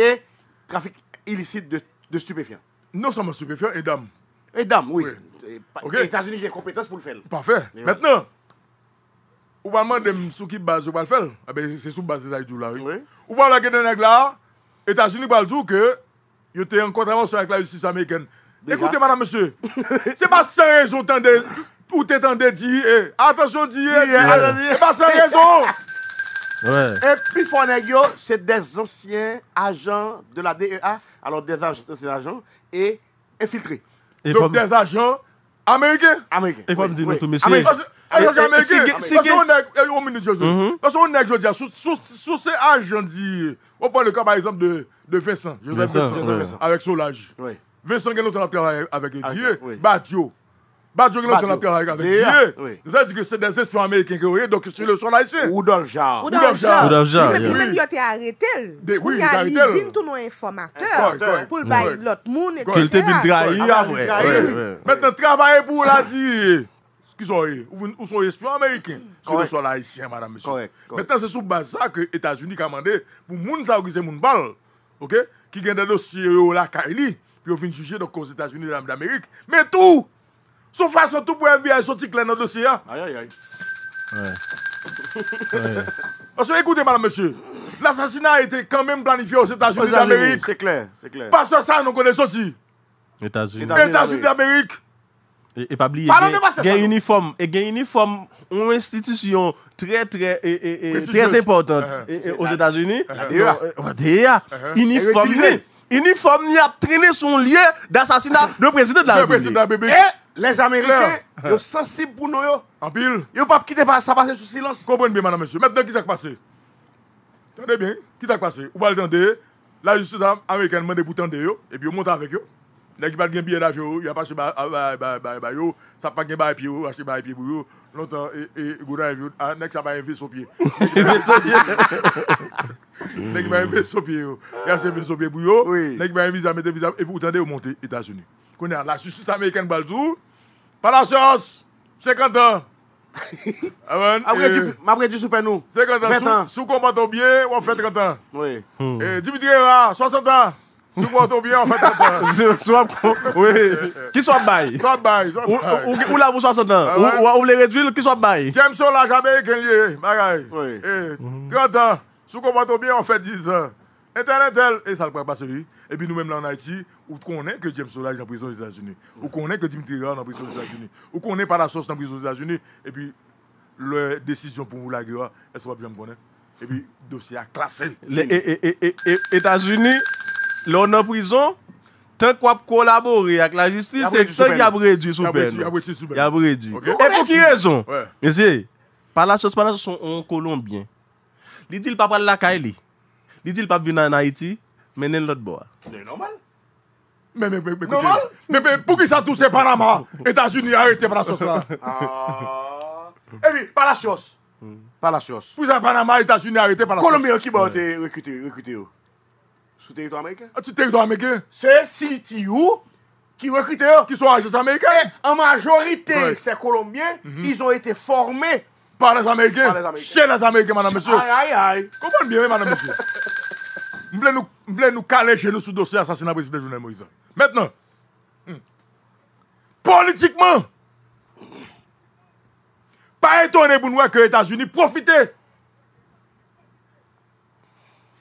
et trafic illicite de, stupéfiants. Non seulement stupéfiants et dames. Et dames, oui. Les États-Unis ont compétence pour le faire. Parfait. Maintenant, ou pas demander sur qui base ou pas le faire. Ah ben, c'est sous base des Haïtiens là. Oui. Ou pas la guerre là, États-Unis pas le dire que ils étaient en contravention avec la justice américaine. Écoutez, madame, monsieur, c'est pas sans raison pour t'entendez dire, attention, dire, c'est pas sans raison. Et puis Fonegio, c'est des anciens agents de la DEA, alors des agents, agents et infiltrés. Donc des agents américains. Américains. Et faut me dire, tout monsieur. Parce qu'on est eh, oh, je dis mhm. sous ces agents on prend le cas par exemple de Vincent, Joseph Vincent avec Solage. Vincent est a travaillé avec Dieu, Batio qui bah, bah, ah, que c'est des espions américains qui ont donc sur le sol haïtien. Il même, a été arrêté. il a nos informateurs pour le bail l'autre était ah, bah, Maintenant, travaillez pour la dire. Où sont les espions américains Sur le sol haïtien, madame, monsieur. Maintenant, c'est sous base ça que les États-Unis ont demandé pour les gens ont OK Qui ont des dossiers là, Kaili. Puis ils ont juger aux États-Unis d'Amérique. Mais tout son façon tout pour FBI sortir clair dans le dossier. Hein. Aïe, aïe, aïe. Ouais. Parce que écoutez, madame, monsieur, l'assassinat a été quand même planifié aux États-Unis d'Amérique. C'est clair, c'est clair. Parce que ça, nous connaissons aussi. États-Unis. États-Unis d'Amérique. Et, pas oublier, il y a un uniforme. Et il uniforme, une institution très, très, et, très importante uh-huh. aux États-Unis. Uh-huh. d'ailleurs, euh, uh-huh. Uniforme. Uniforme, il a traîné son lieu d'assassinat de président de la République. Eh, les Américains, sont sensibles pour nous. En pile. Ils ne pas quitter ça passer sous silence. Comprenez bien, madame, monsieur. Maintenant, qui s'est passé Attendez bien, qui s'est passé Vous allez de la justice américaine demande pour tendre, et puis on monte avec eux. Les qui pas de d'avion, il a pas de billet ça pas de pied, pied pour longtemps, et next, ça son pied. son pied, il a pied et vous États-Unis. La justice américaine, Science, 50 ans. Amen. Ah après du souper nous. 50 ans. Sous combat ton bien, on fait 30 ans. Oui. Hmm. Et Dimitri 60 ans. Sous combat ton bien, on fait 30 ans. Oui. Qui soit bail Soit bail. Ou là, vous 60 ans. Ah ou les réduire, qui soit bail ça, là, jamais qu'un Oui. 30 ans. Sous combat ton bien, on fait 10 ans. Et tel et ça le prend pas celui. Et puis nous-mêmes là en Haïti, ou connaît que James Solage est en prison aux États-Unis. Ou connaît que Dimitri Rand est en prison aux États-Unis. Ou connaît pas la source en prison aux États-Unis. Et puis, la décision pour vous, la guerre, est-ce bien vous connaître Et puis, dossier à classer. Les États-Unis, l'on en prison, tant qu'on collaboré avec la justice, c'est ça qui a réduit sous peine. Il a réduit. Et pour qui raison Monsieur, par la source, par la source, on colombien. Il dit le pas de la Kaili. Il dit le pas venir en Haïti, mais l'autre bois. C'est normal. Mais, mais, mais, mais, Normal? mais, mais pour qui ça tous ces Panama États-Unis arrêté par la Ah. Et eh puis, Palacios. la chose. Par la Panama, États-Unis arrêté par la Colombien qui va recrutés recruter, recruter Sous territoire américain ah, Sous territoire américain C'est CTU qui recrutent qui sont agents américains. Eh, en majorité, c'est ces Colombiens, mhm. ils ont été formés par les Américains. les Américains. Chez les Américains, madame, monsieur. Aïe, aïe, aïe. Comprenez bien, madame, monsieur. Vous nous, nous caler chez nous sous dossier assassinat président Jovenel Moïse. Maintenant, politiquement, pas étonné pour nous que les États-Unis profitent.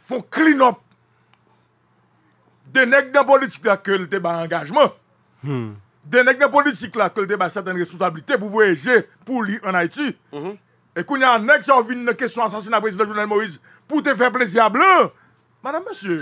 Font clean up des nègres dans politique là que le débat engagement. Hmm. Des nègres dans politique là que le débat certaines responsabilités pour voyager pour lui en Haïti. Hmm. Et quand Et y a un nègre qui a une question assassinat président Jovenel Moïse pour te faire plaisir à blanc. Madame, monsieur.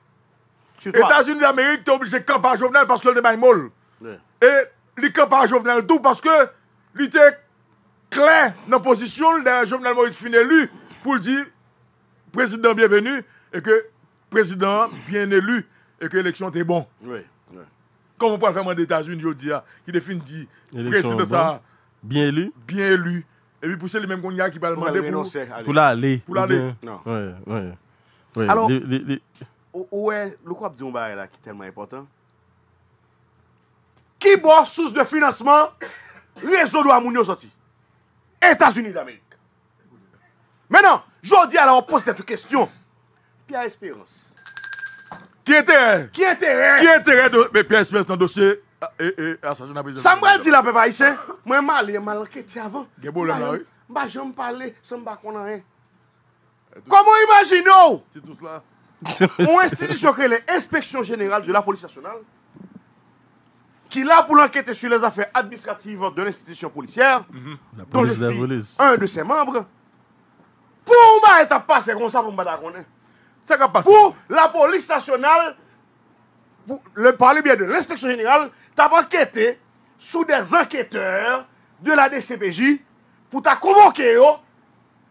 États-Unis d'Amérique, t'es obligé de camper à Jovenel parce que le débat est Et lui campe à Jovenel tout parce que lui, était clair dans la position de Jovenel Moïse Finélu élu pour dire président bienvenu et que président bien élu et que l'élection était bon. Oui, Quand on parle vraiment des États-Unis aujourd'hui hein, qui définit dit président ça bien élu bien élu et puis pour c'est les mêmes qu'on y a qui va demander pour l'aller pour l'aller. Alors Ouè, lou kwa ap di yon barè la ki telman epotan? Ki bo souz de finasman rezo lwa moun yo zoti? Etasuni d'Amerika. Menan, jodi ala ou poste tetou kestyon. Pia Esperance. Ki enterè? Ki enterè? Ki enterè do? Mè Pia Esperance nan dosye e, e, e, a sa joun apè zon. Sa mwen di la pe pa isè? Mwen malè, malè, kè te avan? Gè bo lè la ou? Mba jom pale, sè mba konan en. Komo imagine ou? Ti tous la? On institution que l'inspection générale de la police nationale, qui est là pour l'enquête sur les affaires administratives de l'institution policière, mhm. dont un de ses membres, pour moi, à comme ça pour à C'est Pour la police nationale, pour le parler bien de l'inspection générale, t'as enquêté sous des enquêteurs de la DCPJ pour t'a convoquer...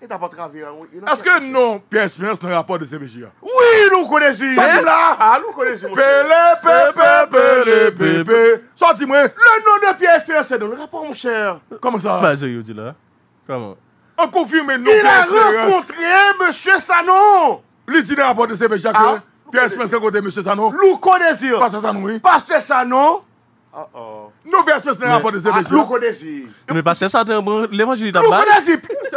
E d'apot ravi an wou. Eske nou P.S.P.S. nan rapor de ZBJ ya? Ou yi lou konezi. Sotim la. Ha lou konezi. Pe le pe pe pe le pe pe. Sotim we. Le nou de P.S.P.S. nan rapor mou chèr. Koman sa? Mwen jè yon di la. Koman. An konfirm men nou P.S.P.S. Il a rencontré M.S.Sanon. Li di nan rapor de ZBJ ya kwen? P.S.P.S. nan kote M.S.Sanon? Lou konezi. P.S.Sanon wou? P.S.S.Sanon? Oh oh.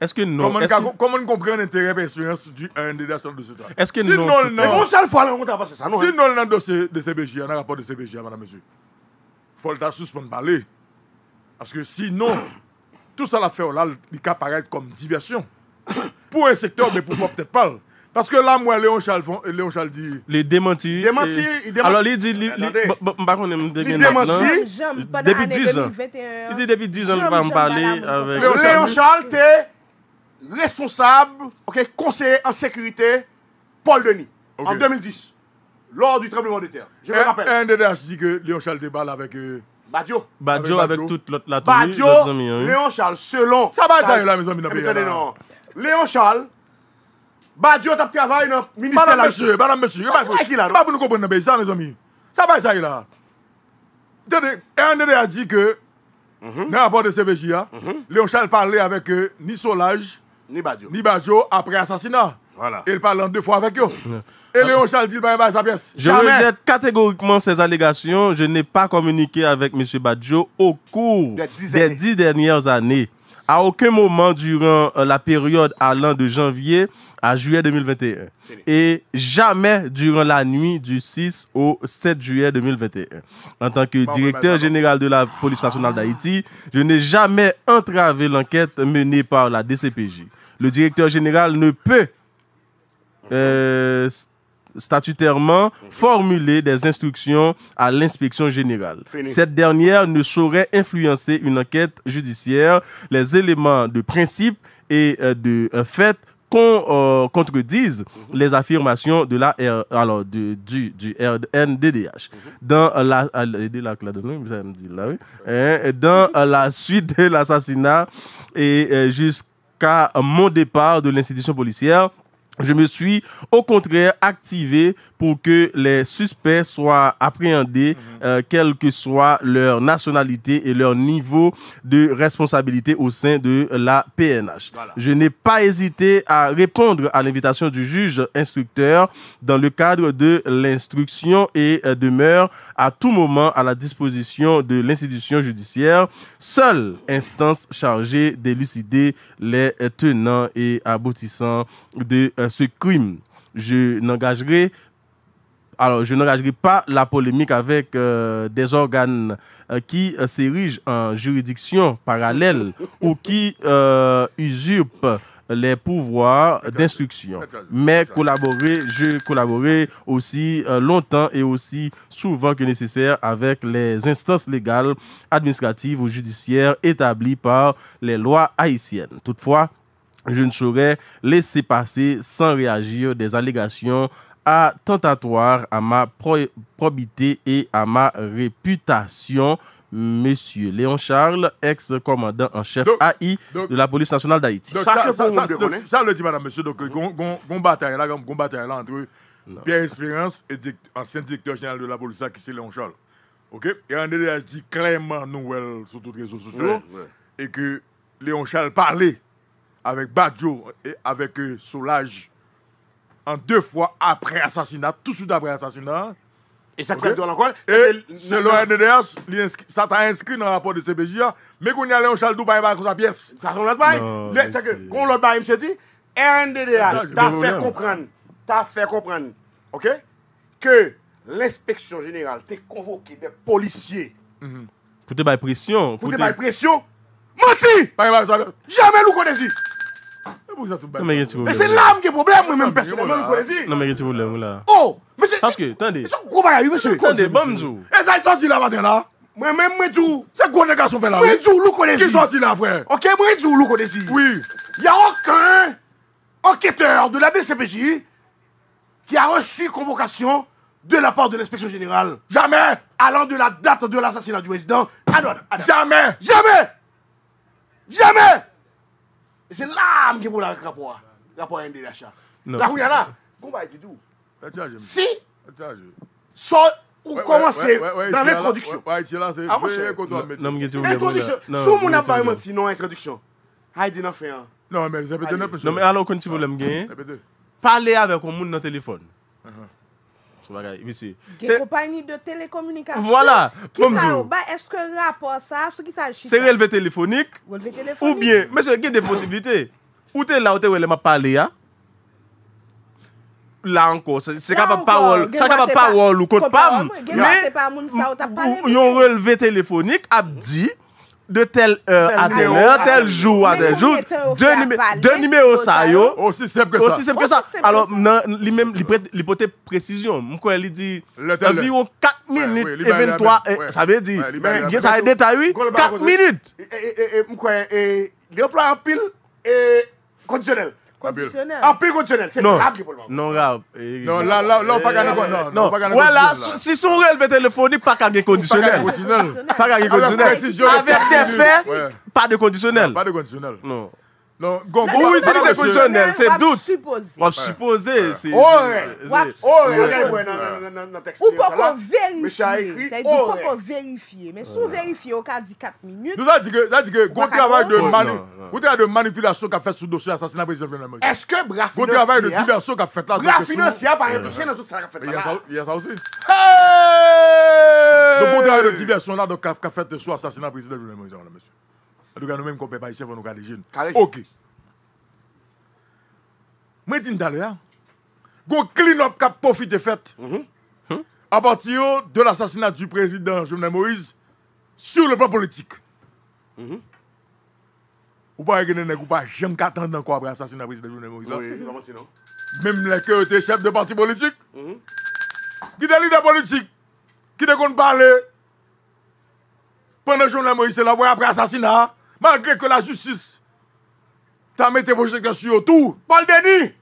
Est-ce que non Comment on comprend l'intérêt et l'expérience du des de ce temps Est-ce que non Mais on seule fois, on passé ça, non le dossier hein? de CBJ, dans le rapport de CBJ, madame, monsieur, faut le suspendre parler. Parce que sinon, tout ça, l'affaire là, il peut apparaître comme diversion. Pour un secteur, mais pour peut-être pas. Parce que là, moi, Léon Charles, Léon Charles dit. Les démentis. Démentis. Euh, il Alors, il dit. Il bah, bah, bah, démenti. Depuis 10 ans. Il dit depuis 10 ans, il va me parler avec. Léon Charles, t'es responsable, ok, conseiller en sécurité, Paul Denis, en 2010, lors du tremblement de terre. Je me rappelle. Un a dit que Léon Charles déballe avec. Euh, Badjo. Badjo avec, toute l'autre la Badjo, hein. Léon Charles, selon. Ça va, ça, la maison, eh, non. Léon Charles, Badjo, t'as travaillé dans le ministère Madame, monsieur, madame, monsieur. Ah, c'est pas qui Pas pour nous comprendre, ça, mes amis. Ça va, ça, là. Un a dit que. Mhm. Dans le rapport de CVJ, mhm. Léon Charles parlait avec euh, Nissolage. Ni Badjo. Ni Badjo après assassinat. Voilà. Il parle en deux fois avec eux. Et Léon Charles dit, sa pièce. Je rejette catégoriquement ces allégations. Je n'ai pas communiqué avec M. Badjo au cours des dix, des dernières années. À aucun moment durant euh, la période allant de janvier à juillet 2021 et jamais durant la nuit du 6 au 7 juillet 2021. En tant que directeur général de la police nationale d'Haïti, je n'ai jamais entravé l'enquête menée par la DCPJ. Le directeur général ne peut euh, statutairement formuler des instructions à l'inspection générale. Cette dernière ne saurait influencer une enquête judiciaire. Les éléments de principe et euh, de euh, fait qu'on euh, mhm. les affirmations de la alors du, du mhm. dans la ah, dans la suite de l'assassinat et euh, jusqu'à mon départ de l'institution policière je me suis au contraire activé pour que les suspects soient appréhendés, mhm. euh, quelle que soit leur nationalité et leur niveau de responsabilité au sein de la PNH. Je n'ai pas hésité à répondre à l'invitation du juge instructeur dans le cadre de l'instruction et euh, demeure à tout moment à la disposition de l'institution judiciaire, seule instance chargée d'élucider les euh, tenants et aboutissants de ce crime. Je n'engagerai alors, je n'engagerai pas la polémique avec euh, des organes euh, qui euh, s'érigent en juridiction parallèle ou qui usurpent les pouvoirs d'instruction. Mais collaborer, je collaborerai aussi longtemps et aussi souvent que nécessaire avec les instances légales, administratives ou judiciaires établies par les lois haïtiennes. Toutefois, je ne saurais laisser passer sans réagir des allégations à à ma probité et à ma réputation. Monsieur Léon Charles, ex-commandant en chef AI de la police nationale d'Haïti. Ça, le dit, madame, monsieur, donc, combattant bataille là, là entre Pierre Espérance et ancien directeur général de la police, qui c'est Léon Charles. OK Et on dit clairement, nous, sur toutes les réseaux sociaux, et que Léon Charles parlait avec Badjo et avec euh, Solage en deux fois après assassinat, tout de suite après assassinat. Et ça crée encore. Et eh, selon ça t'a inscrit dans le rapport de CPJ. Mais qu'on y allait en Chaldou, bah, avec ça pièce. Ça, sonne l'autre bail. C'est que, qu'on l'autre dit, RNDDH ah, T'as fait comprendre, T'as fait comprendre, ok, que l'inspection générale t'a convoqué des policiers. Pour te faire pression. Pour te faire pression. Menti! Jamais nous connaissons. E se lam gen problem mwen mèm personèmen nou konèzi. Nan men gen ti problem mwen la. Oh! Mèm se... Tanske, tanske. Mèm se kou mbaya yu, mèm se. Tanske, bèm zou. E zay santi la vaten la. Mwen mèm mwen tou. Se kou nek a sou fè la. Mwen mwen tou lou konèzi. Ki santi la, fwè. Ok, mwen mwen tou lou konèzi. Oui. Ya anken anketeur de la DCPJ ki a reçui konvokasyon de la part de l'inspeksyon jeneral. Jamè! Alan de la date de l'assassinat du ah non, ah non. mès Se la mge pou la ek rapowa, rapowa M.D. Lachar. La kou yala, kou mba ek didou. Si, son ou komanse nan lèk kondiksyon. Amanche. Lèk kondiksyon. Sou moun apayman si nan lèk kondiksyon. Haydi nan fè an. Nan men, zèpèdè nan pèsyon. Nan men, alo kondiksyon lèm gen. Zèpèdè. Palle avek ou moun nan telifon. Anhan. son bagage, compagnie de télécommunication. Voilà. Comme oh, bah, est-ce que rapport ça, ce qui s'agit. C'est relevé téléphonique. Ou bien, monsieur, il y a des possibilités. Où t'es là, où t'es où Il m'a parlé, hein? Là encore, c'est qu'à parole, c'est qu'à parole ou code PAM. Mais, ils ont relevé téléphonique, a dit de telle heure à telle heure, tel jour à tel jour, deux numéros ça hein. yo. Aussi simple que ça. Aussi simple que ça. Alors, lui-même, il prête précision. il dit environ 4 minutes et 23, euh, ça veut dire, ça a détaillé, 4 minutes. Et moi, il y a un pile et conditionnel. Conditionnel. En ah, plus conditionnel, c'est rap qui pour le Non, rap. Non, eh, là, là, on pas gagner conditionnel. Non, voilà, si son relevé téléphonique, pas gagner conditionnel. Pas gagner conditionnel. Avec des faits, pas de conditionnel. Pas de conditionnel. Non. Non, gong. Ou wè jè dit eposyon dè, sè dout. Wap sipose. Oren. Oren. Oren. Oren. Ou pokon verifiye. Ou pokon verifiye. Mè sou verifiye, ou ka di kat minyut. Nou sa di kè gondi avèk dè manipilasyon ka fèt sou dosyon asasina prezident Vrèmèzian wè men. Eske braf inonsi ya? Gondi avèk dè tibèsyon ka fèt la dosyon. Braf inonsi ya, pa repikè nan tout sa la fèt la. Ben yè sa wè si. Hei! Gondi avèk dè tibèsyon la dosyon ka fèt la En nous-mêmes, pouvons pour vont nous garder jeunes. Ok. Je dis tout à l'heure, go clean-up qui a profité fait mhm. hmm? à partir de l'assassinat du président Jovenel Moïse sur le plan politique. Mhm. Ou pas, ou pas, qui qu'attendre encore après l'assassinat du président Jovenel Moïse. Hein? Oui, Même les que chef de parti politique, mhm. qui est leader politique, qui te compte parler pendant Jovenel Moïse, là, après l'assassinat malgré que la justice t'a mis tes questions sur tout. Paul Denis!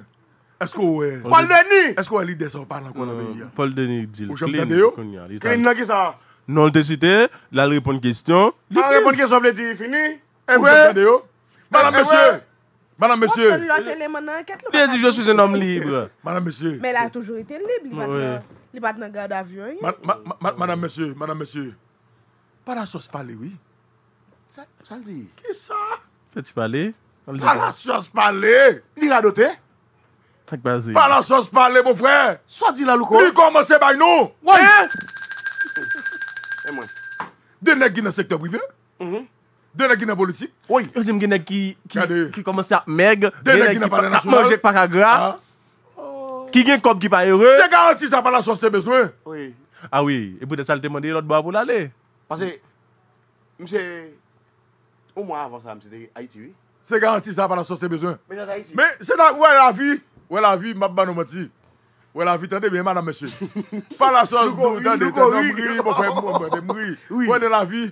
Est-ce que Paul Denis! Est-ce que l'idée leader pas encore dans le euh, hein? Paul Denis dit le clean. Clean qui ça? Non, eh, le cité, eh, la réponse question. La réponse question, vous dit fini? Et Oui. Madame, monsieur! Madame, monsieur. Bien je suis un homme libre. Madame, monsieur. Mais elle a toujours été libre. Il a pas de garde à hein. Madame, monsieur, madame, monsieur. Pas la sauce parler, oui. Saldi. Ki sa? Peti pale. Palas sos pale. Ni radote? Takbazi. Palas sos pale, mou frè. Saldi la louko. Ni komanse bay nou. Woy. Dene gine sektor privé? Woy. Dene gine boleti? Woy. Yon jim gine ki... Ki komanse ap meg. Dene ki pa takmanjek pakagra. Ki gen kop ki pa erè. Se garanti sa palas sos te bezwen. Woy. A woy. E pwede salte mandi lòt bwa pou lalè. Pase. Mse... Ou mwa avan sa msi de Haiti, oui? Se garanti sa, pa la sos te bezon. Men, se tak wè la vi, wè la vi, mabman ou mwen ti. Wè la vi, tande mè manan, mè sè. Pa la sos dou, dande tande mri, mwen de la vi.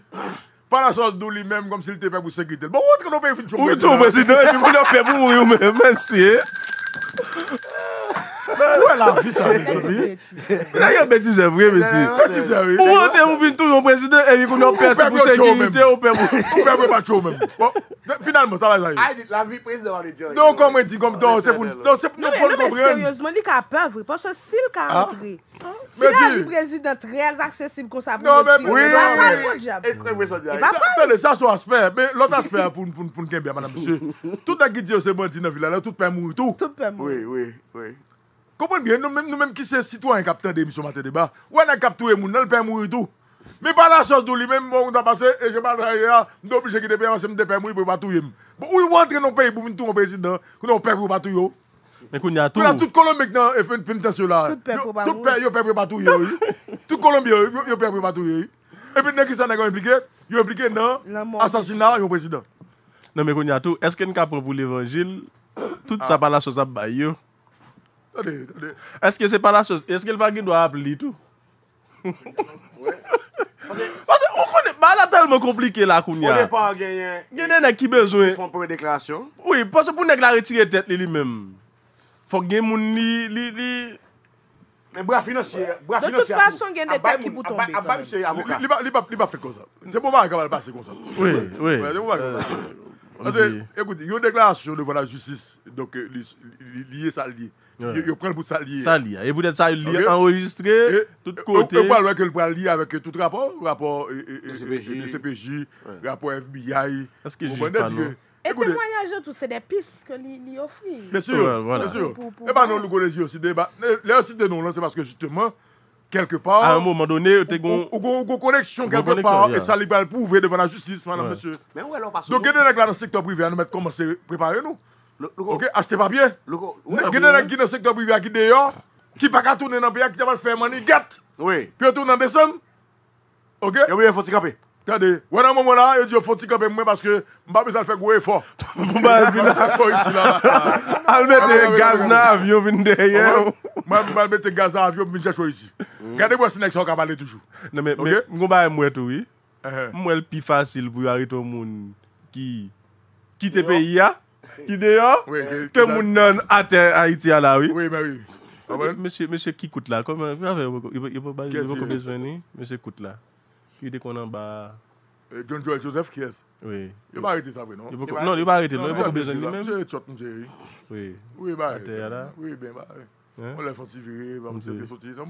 Pa la sos dou li mèm, kom si li te pep ou sekite. Mwen wè te konopè fin chou, mwen sè. Wè chou, mwen sè, mwen yon pep ou yon mè, mè sè. Ou e bon, ah, la vi sa vre, mwen se? Mwen a ye mwen ti zevre, mwen se? Mwen ti zevre? Ou an te mwen vin tou yon prezident Eriko nan persepouse yon yote? Ou pe mwen patro mwen? Bon, final mwen sa vre zayen? Ay di la vi prezident an le diyo yon yote? Non kon mwen di kom do sepoun. Non sepoun kon mwen gobrem. Non men seryosman li ka pevre. Pon se sil ka entre. Haan? Si la vi prezident reyel zaksesib kon sa pou motir, nou ban fal mwen diyabe? Enkren mwen se diyaje? E ba pal? Mwen e sa sou asper. Comprenez bien, nous même nous même qui sommes citoyens capteurs d'émission Matin Débat, ou on a capturé moun, le père mourir tout. Mais par la sorte, lui-même, on a passé, et je parle là, je suis obligé de payer, je me payer mourir pour battre. Bon, où ils vont entrer dans le pays pour venir tout mon président, que nous père pour battre. Mais qu'on y a tout. Tout colombien Colombie maintenant, fait une pénitentiaire là. Tout père pour battre. Tout père, pour battre. Tout colombien yo père pour battre. Et puis, qui s'en est impliqué, il est impliqué dans l'assassinat du président. Non, mais qu'on y a tout. Est-ce qu'on cap pour l'évangile, toute ça ah. par la chose à bailler? Est-ce que c'est pas la chose? Est-ce qu'il va qu'il doit appeler tout? ouais. Parce que on connaît pas la tellement compliqué là qu'on On n'est pas gagné. Il y qui besoin. Ils font pour une déclaration. Oui, parce que pour retiré la retirer tête lui-même. Faut gagner mon li li li mais bras financier, bras financier. De toute façon, il y a des qui vous tombent. Abba, monsieur avocat. Il va faire comme ça. C'est pour moi qu'il va passer comme ça. Oui, oui. C'est euh, Écoutez, il y a une déclaration devant la justice, donc euh, lié ça dit Yo pren pou sa liye. Hein. Sa liye. E pou det sa liye enregistre, tout kote. Ou pal wè ke l pral liye avèk tout rapor, rapor DCPJ, rapor FBI. que jil panon? Et témoignage tout, c'est des pistes que lui offre. Bien sûr, bien sûr. Et eh bien non, nous connaissons aussi des Les aussi non, c'est parce que justement, quelque part. À un moment donné, tu as une connexion quelque part, et ça il va le prouver devant la justice, madame, monsieur. Donc, il y a des dans le secteur privé à hein, nous mettre comment c'est préparer nous. Ok, achte papye. Gine le gine sektor biyo akide yo. Ki pakatounen anpya, ki javal fè mani get. Pyo tounan desan. Ok? Yon wè foti kapè. Tade, wè nan moun wè nan, yon diyo foti kapè mwen paske mbapè zal fè gwe fò. Mwen mwen vè te gaz nan avyon vinde ye. Mwen mwen mwen mwen te gaz nan avyon vinde ya chou yisi. Gade mwen sinekson kabale toujou. Mwen mwen mwen mwen tou yi. Mwen mwen pi fasil pou yari ton moun ki kite pe yi ya. Ki de yo, ke moun nan atè Aitiyala. Oui, mè wè. Mè sè ki kout la, komè, mè sè kout la. Ki de konan ba... John Joel Joseph, yes. Oui. Yon ba rete sa wè, non? Non, yon ba rete, non, yon bako bezè ni mè. Mè sè chot mè sè wè. Oui. Mè sè kout la. Oui, mè mè. Mè sè kout la.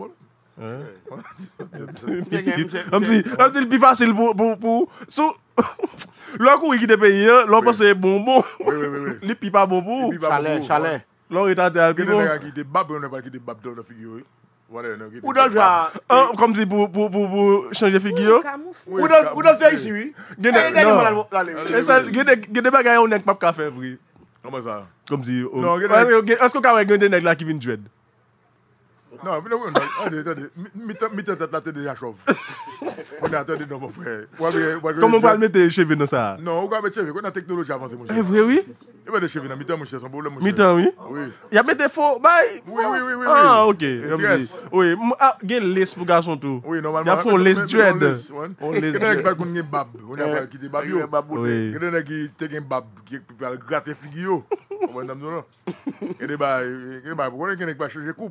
Amsi, amsi, bi fasil pou, pou, pou, sou, lò kou yi ki de pe yi, eh, lò pou se yi bonbon, li pipa bonbon, lò yi ta de api, lò. Gwene nèk a ki de bon. bab, yon nèk a ki de bab do eh. yon figyo, wade yon nèk ki de bab. O, ah, ah, koum si pou, pou, pou, pou, chanje figyo. O, non. koum si pou, pou, pou, pou, pou, chanje figyo. Non, mais on attendez, mettez la tête déjà chauve. On attendez, non, mon frère. Comment on va le mettre cheveux dans ça Non, on va mettre cheveux. On a technologie avancée, mon cher. Eh, vrai, oui Il va des cheveux dans mi mon cher, sans problème, mon cher. Mi-temps, oui Oui. Il y a des faux. Bye Oui, oui, oui, oui. Ah, ok. Oui, ah, il y a une laisse pour garçon tout. Oui, normalement. Il y a faux les dread. On les dread. Il y a des bab. On a quitté bab. Il y a des qui ont un bab qui peut gratter figure. On va dire non. Il y a des bab. Il y a des bab. Il y a des bab. Il y a des bab.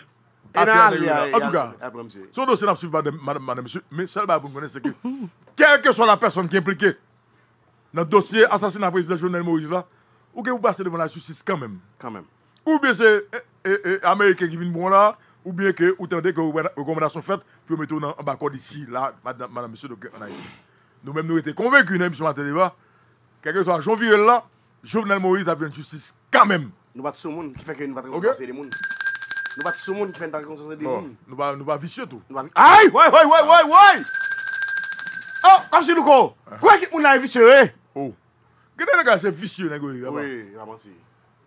En tout cas, son dossier n'a pas madame, madame, monsieur. Mais seul que vous connaissez, c'est que, quelle que soit la personne qui est impliquée dans le dossier assassinat du président Jovenel Moïse, là, ou que vous passez devant la justice quand même. Quand même. Ou bien c'est eh, eh, eh, Américain qui vient de là, ou bien que vous tendez que vous recommandations faites, puis vous mettez en bas ici, là, madame, madame, monsieur, donc en Haïti. Nous-mêmes, nous étions convaincus, même sur la débat, quel que soit Jovenel là, Jovenel Moïse a vu une justice quand même. Nous battons le monde qui fait que nous battons okay. les monde Nou ba tisou moun ki fen tanke konson se di bon. moun. Nou ba visye tou. Ay! Woy, woy, woy, woy! Oh! Kamsi lukou! Kwen ah. ki moun nan visye e? Eh? Ou? Oh. Gwene nega se visye negoye? Ou e, yaman si.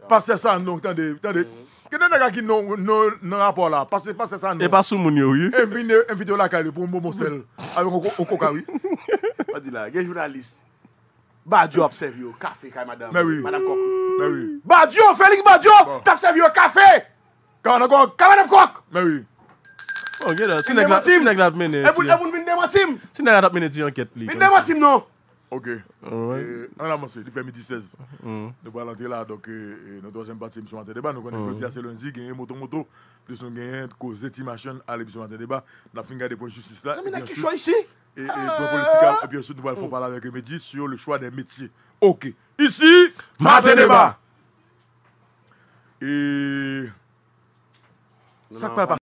Pas se san non, tande. Tande. Mm. Gwene nega ki non, non, non apola? Non. Pas se, pas se san non. E pa sou moun yo, ye? En vin yo, en vin yo la kari pou moun monsel. Ayo, yon koka, woy. Wadi la, gen jounalist. Badiou apsev yo, kafe kaya madam. Mè wii. Mè wii. Kaman akok? Kaman akok? Mè wè. Ok, si nèk lèp mè nè ti. E woun vè nèk lèp mè nè ti. Si nèk lèp mè nè ti anket li. Mè nèk lèp mè nè ti nou. Ok. Euh, Anè mm. euh, euh, mm. la monsi, di fè mi di sez. Nè wè lantè la dok, nè dòjèm pati Mison Maten Deba. Nè konè koti asè lònzi, genye moton moton, plè son genye kou zè ti mason alè Mison Maten Deba. Nè fè nèk lèp mè nè ti. Mè nè ki chwa isi? E p 说吧吧。